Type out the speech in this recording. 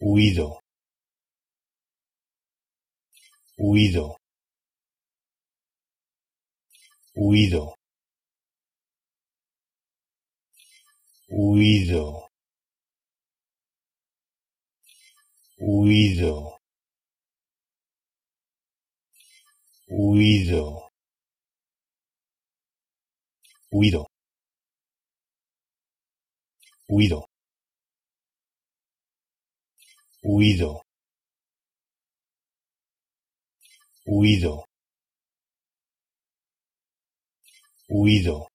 huido huido huido huido huido huido huido huido huido, huido, huido.